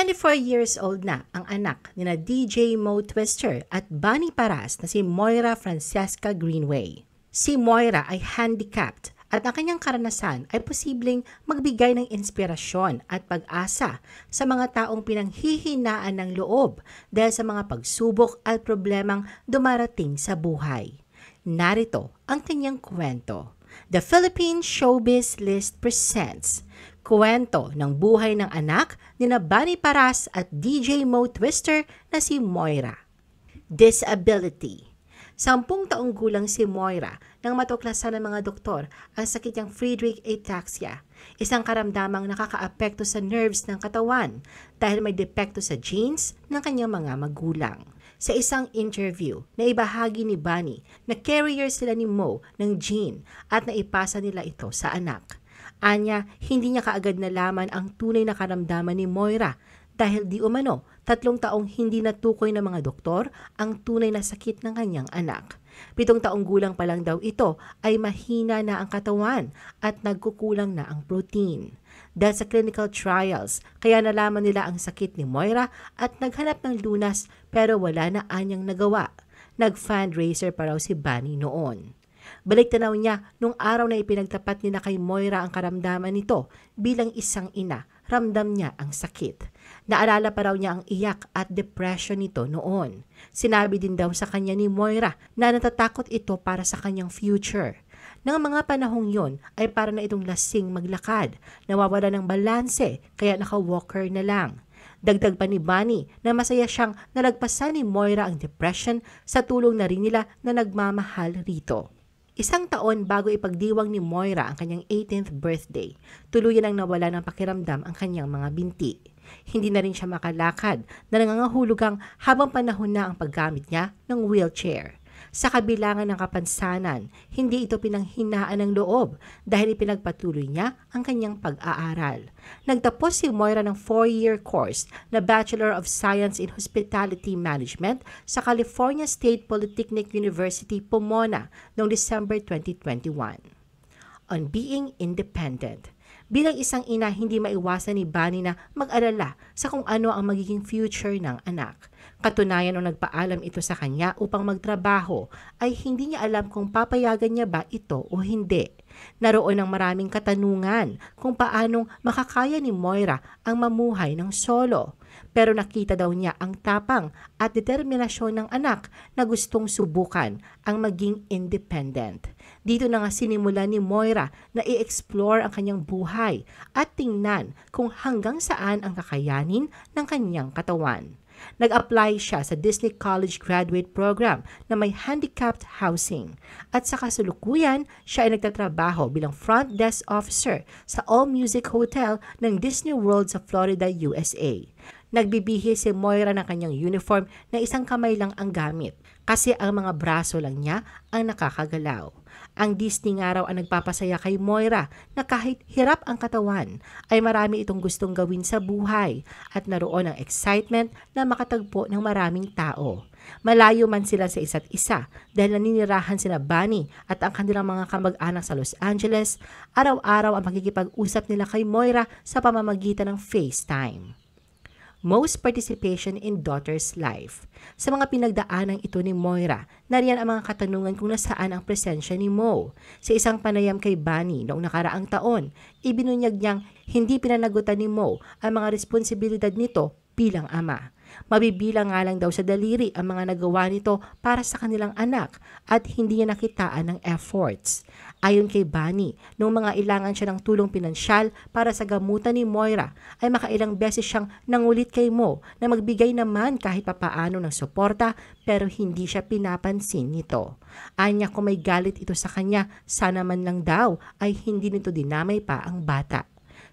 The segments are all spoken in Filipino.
24 years old na ang anak ni na DJ Mo Twister at Bunny Paras na si Moira Francesca Greenway. Si Moira ay handicapped at ang kanyang karanasan ay posibleng magbigay ng inspirasyon at pag-asa sa mga taong pinanghihinaan ng loob dahil sa mga pagsubok at problemang dumarating sa buhay. Narito ang kanyang kwento. The Philippine Showbiz List presents kwento ng buhay ng anak ni na Bunny Paras at DJ Mo Twister na si Moira. Disability Sampung taong gulang si Moira nang matuklasan ng mga doktor ang sakit niyang Friedrich ataxia, isang karamdamang nakakaapekto sa nerves ng katawan dahil may depekto sa genes ng kanyang mga magulang. Sa isang interview na ibahagi ni Bunny na carrier sila ni Mo ng gene at naipasa nila ito sa anak. Anya, hindi niya kaagad nalaman ang tunay na karamdaman ni Moira dahil di umano, tatlong taong hindi natukoy ng mga doktor ang tunay na sakit ng kanyang anak. Pitong taong gulang pa lang daw ito ay mahina na ang katawan at nagkukulang na ang protein. Dahil sa clinical trials, kaya nalaman nila ang sakit ni Moira at naghanap ng lunas pero wala na anyang nagawa. Nag-fundraiser pa raw si Bunny noon. Balik tanaw niya nung araw na ipinagtapat ni na kay Moira ang karamdaman nito bilang isang ina, ramdam niya ang sakit. Naalala pa raw niya ang iyak at depression nito noon. Sinabi din daw sa kanya ni Moira na natatakot ito para sa kanyang future. Nang mga panahong yon ay para na itong lasing maglakad, nawawala ng balanse kaya naka-walker na lang. Dagdag pa ni Bunny na masaya siyang nalagpasan ni Moira ang depression sa tulong na rin nila na nagmamahal rito. Isang taon bago ipagdiwang ni Moira ang kanyang 18th birthday, tuluyan ang nawala ng pakiramdam ang kanyang mga binti. Hindi na rin siya makalakad na nangangahulugang habang panahon na ang paggamit niya ng wheelchair sa kabilangan ng kapansanan. Hindi ito pinanghinaan ng loob dahil ipinagpatuloy niya ang kanyang pag-aaral. Nagtapos si Moira ng 4-year course na Bachelor of Science in Hospitality Management sa California State Polytechnic University, Pomona noong December 2021. On being independent – Bilang isang ina, hindi maiwasan ni Bunny na mag-alala sa kung ano ang magiging future ng anak. Katunayan o nagpaalam ito sa kanya upang magtrabaho ay hindi niya alam kung papayagan niya ba ito o hindi. Naroon ang maraming katanungan kung paanong makakaya ni Moira ang mamuhay ng solo. Pero nakita daw niya ang tapang at determinasyon ng anak na gustong subukan ang maging independent. Dito na nga sinimula ni Moira na i-explore ang kanyang buhay at tingnan kung hanggang saan ang kakayanin ng kanyang katawan. Nag-apply siya sa Disney College Graduate Program na may handicapped housing. At sa kasalukuyan, siya ay nagtatrabaho bilang front desk officer sa All Music Hotel ng Disney World sa Florida, USA. Nagbibihi si Moira ng kanyang uniform na isang kamay lang ang gamit kasi ang mga braso lang niya ang nakakagalaw. Ang Disney nga raw ang nagpapasaya kay Moira na kahit hirap ang katawan, ay marami itong gustong gawin sa buhay at naroon ang excitement na makatagpo ng maraming tao. Malayo man sila sa isa't isa dahil naninirahan sina Bunny at ang kanilang mga kamag-anak sa Los Angeles, araw-araw ang makikipag-usap nila kay Moira sa pamamagitan ng FaceTime most participation in daughter's life. Sa mga pinagdaanang ito ni Moira, nariyan ang mga katanungan kung nasaan ang presensya ni Mo. Sa isang panayam kay Bunny noong nakaraang taon, ibinunyag niyang hindi pinanagutan ni Mo ang mga responsibilidad nito bilang ama. Mabibilang nga lang daw sa daliri ang mga nagawa nito para sa kanilang anak at hindi niya nakitaan ng efforts. Ayon kay Bunny, nung mga ilangan siya ng tulong pinansyal para sa gamutan ni Moira, ay makailang beses siyang nangulit kay Mo na magbigay naman kahit papaano ng suporta pero hindi siya pinapansin nito. Anya kung may galit ito sa kanya, sana man lang daw ay hindi nito dinamay pa ang bata.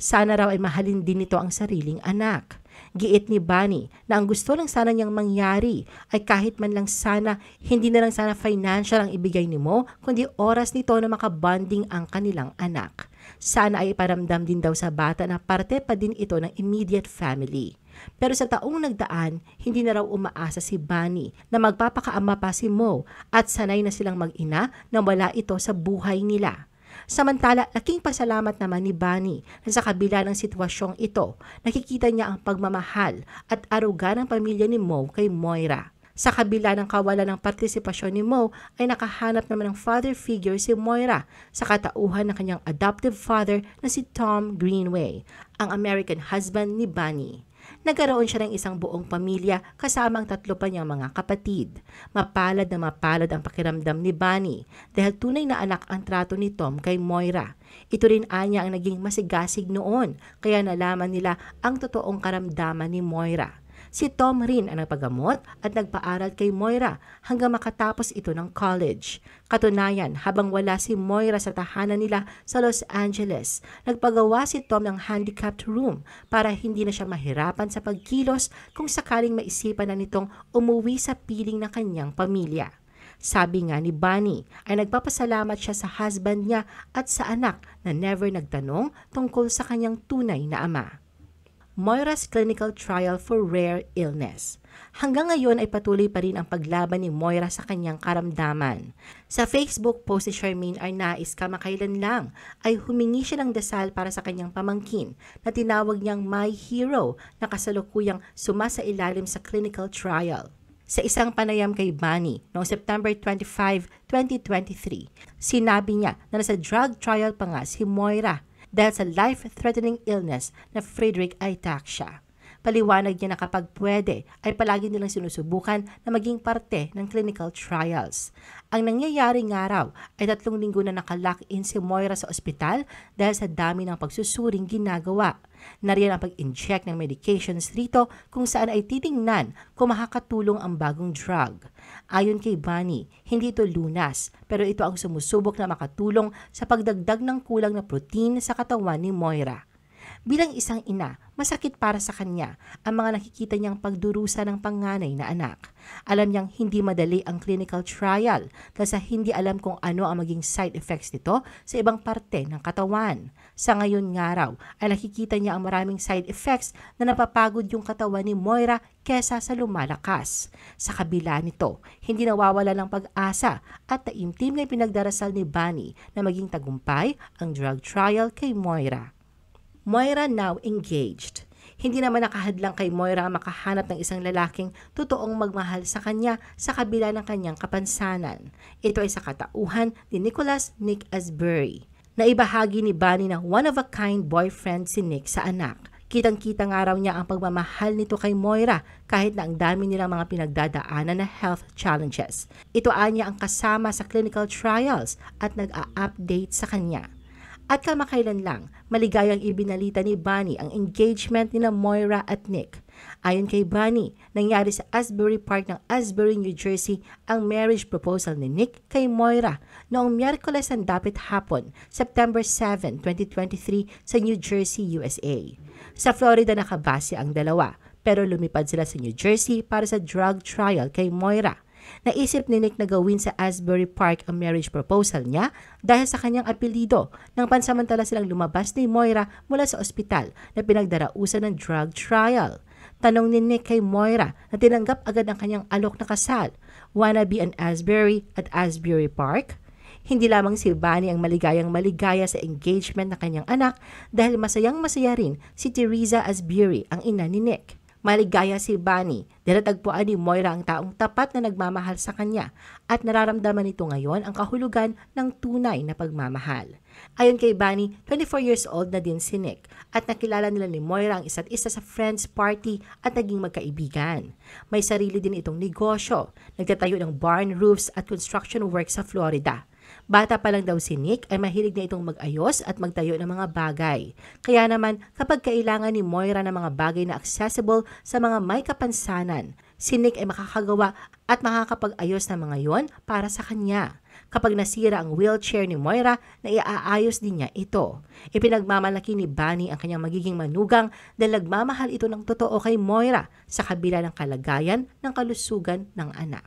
Sana raw ay mahalin din nito ang sariling anak. Giit ni Bunny na ang gusto lang sana niyang mangyari ay kahit man lang sana, hindi na lang sana financial ang ibigay ni Mo, kundi oras nito na makabonding ang kanilang anak. Sana ay iparamdam din daw sa bata na parte pa din ito ng immediate family. Pero sa taong nagdaan, hindi na raw umaasa si Bunny na magpapakaama pa si Mo at sanay na silang mag-ina na wala ito sa buhay nila. Samantala, laking pasalamat naman ni Bunny na sa kabila ng sitwasyong ito, nakikita niya ang pagmamahal at aruga ng pamilya ni Mo kay Moira. Sa kabila ng kawalan ng partisipasyon ni Mo, ay nakahanap naman ng father figure si Moira sa katauhan ng kanyang adoptive father na si Tom Greenway, ang American husband ni Bunny nagkaroon siya ng isang buong pamilya kasama ang tatlo pa niyang mga kapatid. Mapalad na mapalad ang pakiramdam ni Bunny dahil tunay na anak ang trato ni Tom kay Moira. Ito rin anya ang naging masigasig noon kaya nalaman nila ang totoong karamdaman ni Moira. Si Tom rin ang nagpagamot at nagpaaral kay Moira hanggang makatapos ito ng college. Katunayan, habang wala si Moira sa tahanan nila sa Los Angeles, nagpagawa si Tom ng handicapped room para hindi na siya mahirapan sa pagkilos kung sakaling maisipan na nitong umuwi sa piling ng kanyang pamilya. Sabi nga ni Bunny ay nagpapasalamat siya sa husband niya at sa anak na never nagtanong tungkol sa kanyang tunay na ama. Moira's clinical trial for rare illness. Hanggang ngayon ay patuloy pa rin ang paglaban ni Moira sa kanyang karamdaman. Sa Facebook post ni Charmaine Arnaiz kamakailan lang ay humingi siya ng dasal para sa kanyang pamangkin na tinawag niyang My Hero na kasalukuyang sumasa ilalim sa clinical trial sa isang panayam kay Bunny noong September 25, 2023. Sinabi niya na nasa drug trial pa nga si Moira dahil sa life-threatening illness na Friedrich Ataxia. Paliwanag niya na kapag pwede ay palagi nilang sinusubukan na maging parte ng clinical trials. Ang nangyayari nga raw ay tatlong linggo na nakalock-in si Moira sa ospital dahil sa dami ng pagsusuring ginagawa. Nariyan ang pag-inject ng medications rito kung saan ay titingnan kung makakatulong ang bagong drug. Ayon kay Bunny, hindi ito lunas pero ito ang sumusubok na makatulong sa pagdagdag ng kulang na protein sa katawan ni Moira. Bilang isang ina, masakit para sa kanya ang mga nakikita niyang pagdurusa ng panganay na anak. Alam niyang hindi madali ang clinical trial dahil sa hindi alam kung ano ang maging side effects nito sa ibang parte ng katawan. Sa ngayon nga raw ay nakikita niya ang maraming side effects na napapagod yung katawan ni Moira kesa sa lumalakas. Sa kabila nito, hindi nawawala ng pag-asa at taimtim na pinagdarasal ni Bunny na maging tagumpay ang drug trial kay Moira. Moira now engaged. Hindi naman nakahadlang kay Moira makahanap ng isang lalaking totoong magmahal sa kanya sa kabila ng kanyang kapansanan. Ito ay sa katauhan ni Nicholas Nick Asbury. na ibahagi ni Bunny na one-of-a-kind boyfriend si Nick sa anak. Kitang-kita nga raw niya ang pagmamahal nito kay Moira kahit na ang dami nilang mga pinagdadaanan na health challenges. Ito ay niya ang kasama sa clinical trials at nag-a-update sa kanya. At kamakailan lang, maligayang ibinalita ni Bunny ang engagement nina Moira at Nick. Ayon kay Bunny, nangyari sa Asbury Park ng Asbury, New Jersey ang marriage proposal ni Nick kay Moira noong Miyerkules ng dapit hapon, September 7, 2023 sa New Jersey, USA. Sa Florida nakabase ang dalawa, pero lumipad sila sa New Jersey para sa drug trial kay Moira Naisip ni Nick na gawin sa Asbury Park ang marriage proposal niya dahil sa kanyang apelido nang pansamantala silang lumabas ni Moira mula sa ospital na pinagdarausan ng drug trial. Tanong ni Nick kay Moira na tinanggap agad ang kanyang alok na kasal, wanna be an Asbury at Asbury Park? Hindi lamang si Bunny ang maligayang maligaya sa engagement ng kanyang anak dahil masayang masaya rin si Teresa Asbury, ang ina ni Nick. Maligaya si Bunny. Dinatagpuan ni Moira ang taong tapat na nagmamahal sa kanya at nararamdaman nito ngayon ang kahulugan ng tunay na pagmamahal. Ayon kay Bunny, 24 years old na din si Nick at nakilala nila ni Moira ang isa't isa sa friends party at naging magkaibigan. May sarili din itong negosyo. Nagtatayo ng barn roofs at construction work sa Florida. Bata pa lang daw si Nick ay mahilig na itong mag-ayos at magtayo ng mga bagay. Kaya naman kapag kailangan ni Moira ng mga bagay na accessible sa mga may kapansanan, si Nick ay makakagawa at makakapag-ayos ng mga yon para sa kanya. Kapag nasira ang wheelchair ni Moira, na iaayos din niya ito. Ipinagmamalaki ni Bunny ang kanyang magiging manugang dahil nagmamahal ito ng totoo kay Moira sa kabila ng kalagayan ng kalusugan ng anak.